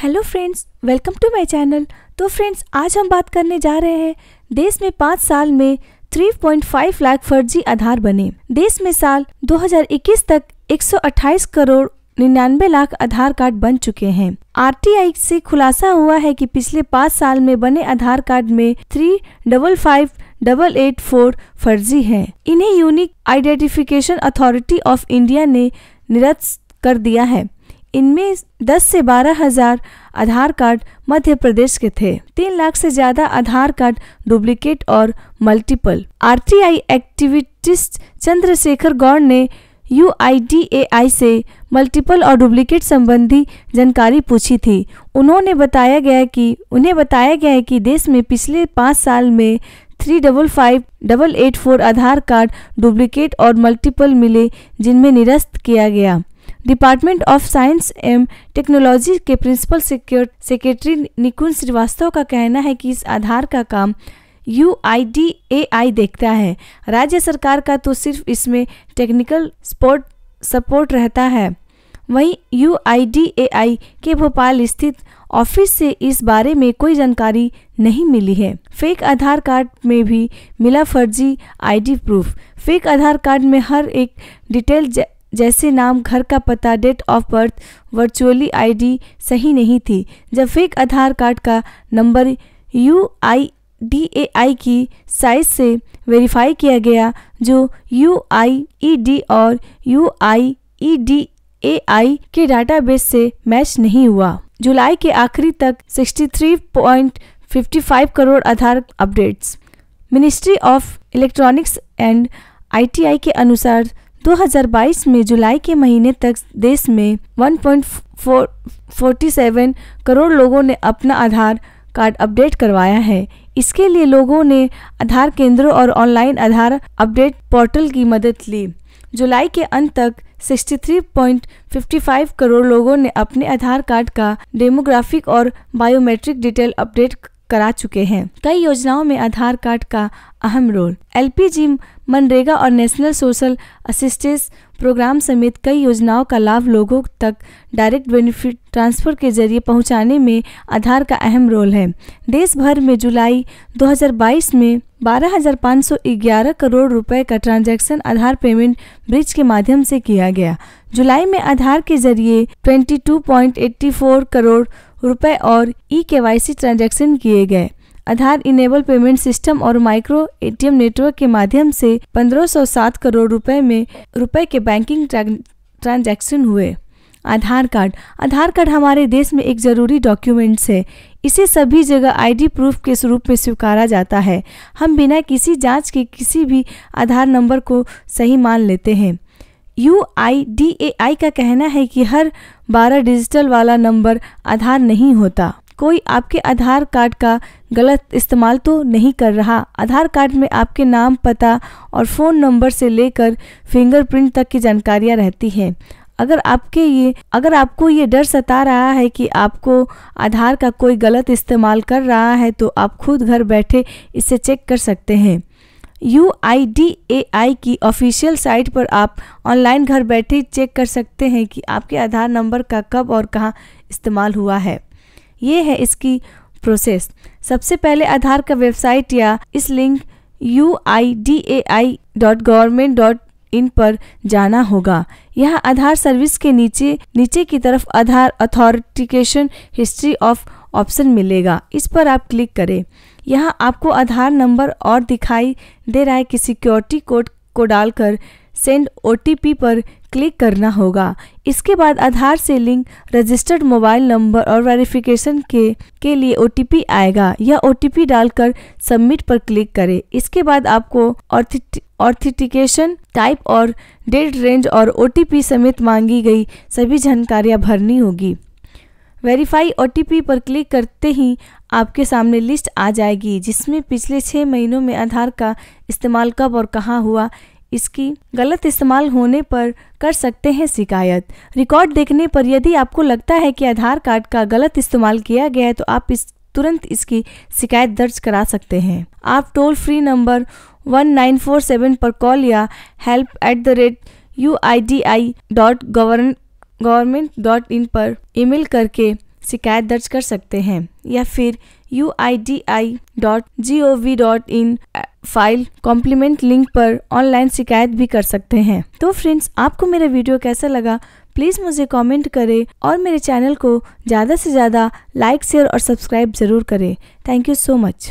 hello friends welcome to my channel तो friends आज हम बात करने जा रहे हैं देश में पाँच साल में 3.5 लाख फर्जी आधार बने देश में साल 2021 तक 128 करोड़ निन्यानवे लाख आधार कार्ड बन चुके हैं आरटीआई से खुलासा हुआ है कि पिछले पाँच साल में बने आधार कार्ड में three double five double eight four फर्जी है इन्हें unique identification authority of India ने निरस्त कर दिया है इनमें दस से बारह हजार आधार कार्ड मध्य प्रदेश के थे तीन लाख से ज्यादा आधार कार्ड डुप्लीकेट और multiple RTI activist Chandrashekhar Gaur ने यू से मल्टीपल और डुप्लीकेट संबंधी जानकारी पूछी थी उन्होंने बताया गया कि उन्हें बताया गया है कि देश में पिछले पाँच साल में three double five double eight four Aadhaar card duplicate और मल्टीपल मिले जिनमें निरस्त किया गया department of science and technology के प्रिंसिपल सेक्रेटरी निकुंज श्रीवास्तव का कहना है कि इस आधार का काम यू आई डी ए आई देखता है राज्य सरकार का तो सिर्फ इसमें टेक्निकल सपोर्ट सपोर्ट रहता है वहीं you I D A I के भोपाल स्थित ऑफिस से इस बारे में कोई जानकारी नहीं मिली है फेक आधार कार्ड में भी मिला फर्जी ID proof fake Aadhaar card में हर एक डिटेल जैसे नाम घर का पता date of birth virtually ID सही नहीं थी जब फेक आधार कार्ड का number U I D A I की साइज से वेरीफाई किया गया जो यू आई ई डी और U I E D A I के डाटाबेस से मैच नहीं हुआ जुलाई के आखिरी तक 63.55 crore Aadhaar updates ministry of electronics and ITI के अनुसार 2022 में जुलाई के महीने तक देश में 1.47 करोड़ लोगों ने अपना आधार कार्ड अपडेट करवाया है इसके लिए लोगों ने आधार केंद्रों और ऑनलाइन आधार अपडेट पोर्टल की मदद ली जुलाई के अंत तक 63.55 करोड़ लोगों ने अपने आधार कार्ड का डेमोग्राफिक और बायोमेट्रिक डिटेल अपडेट करा चुके हैं कई योजनाओं में आधार कार्ड का अहम रोल एलपीजी मनरेगा और नेशनल सोशल असिस्टेंस प्रोग्राम समेत कई योजनाओं का लाभ लोगों तक डायरेक्ट बेनिफिट ट्रांसफर के जरिए पहुंचाने में आधार का अहम रोल है देश भर में जुलाई 2022 में 12,511 करोड़ रुपए का ट्रांजैक्शन आधार पेमेंट ब्रिज के माध्यम से किया गया जुलाई में आधार के जरिए 22.84 करोड़ रुपए और ई के ट्रांजैक्शन किए गए आधार इनेबल पेमेंट सिस्टम और माइक्रो एटीएम नेटवर्क के माध्यम से 1507 करोड़ रुपए में रुपए के बैंकिंग ट्रांजैक्शन हुए आधार कार्ड आधार कार्ड हमारे देश में एक ज़रूरी डॉक्यूमेंट्स है इसे सभी जगह आईडी प्रूफ के स्वरूप में स्वीकारा जाता है हम बिना किसी जांच के किसी भी आधार नंबर को सही मान लेते हैं यू आई डी ए आई का कहना है कि हर बारह डिजिटल वाला नंबर आधार नहीं होता कोई आपके आधार कार्ड का गलत इस्तेमाल तो नहीं कर रहा आधार कार्ड में आपके नाम पता और फ़ोन नंबर से लेकर फिंगरप्रिंट तक की जानकारियाँ रहती हैं अगर आपके ये अगर आपको ये डर सता रहा है कि आपको आधार का कोई गलत इस्तेमाल कर रहा है तो आप खुद घर बैठे इसे चेक कर सकते हैं you I D A I की ऑफिशियल साइट पर आप ऑनलाइन घर बैठे चेक कर सकते हैं कि आपके आधार नंबर का कब और कहाँ इस्तेमाल हुआ है ये है इसकी प्रोसेस सबसे पहले आधार का वेबसाइट या इस link U I D A I dot government dot in पर जाना होगा यह आधार सर्विस के नीचे नीचे की तरफ Aadhaar authentication history of option मिलेगा इस पर आप क्लिक करें यहाँ आपको आधार नंबर और दिखाई दे रहा है कि सिक्योरिटी कोड को डालकर सेंड ओ पर क्लिक करना होगा इसके बाद आधार से लिंक रजिस्टर्ड मोबाइल नंबर और वेरिफिकेशन के के लिए ओ आएगा यह ओ डालकर सबमिट पर क्लिक करें इसके बाद आपको ऑथिटिकेशन टाइप और डेट रेंज और ओ समेत मांगी गई सभी जानकारियां भरनी होगी वेरीफाई ओ पर क्लिक करते ही आपके सामने लिस्ट आ जाएगी जिसमें पिछले छः महीनों में आधार का इस्तेमाल कब और कहाँ हुआ इसकी गलत इस्तेमाल होने पर कर सकते हैं शिकायत रिकॉर्ड देखने पर यदि आपको लगता है कि आधार कार्ड का गलत इस्तेमाल किया गया है तो आप इस तुरंत इसकी शिकायत दर्ज करा सकते हैं आप टोल फ्री नंबर 1947 पर कॉल या help at the rate U I D I dot गवर्न गवर्नमेंट डॉट इन पर ईमेल करके शिकायत दर्ज कर सकते हैं या फिर U I D I dot G O V dot in file complaint link पर ऑनलाइन शिकायत भी कर सकते हैं तो फ्रेंड्स आपको मेरा वीडियो कैसा लगा प्लीज़ मुझे कमेंट करें और मेरे चैनल को ज़्यादा से ज़्यादा लाइक शेयर और सब्सक्राइब ज़रूर करें थैंक यू सो मच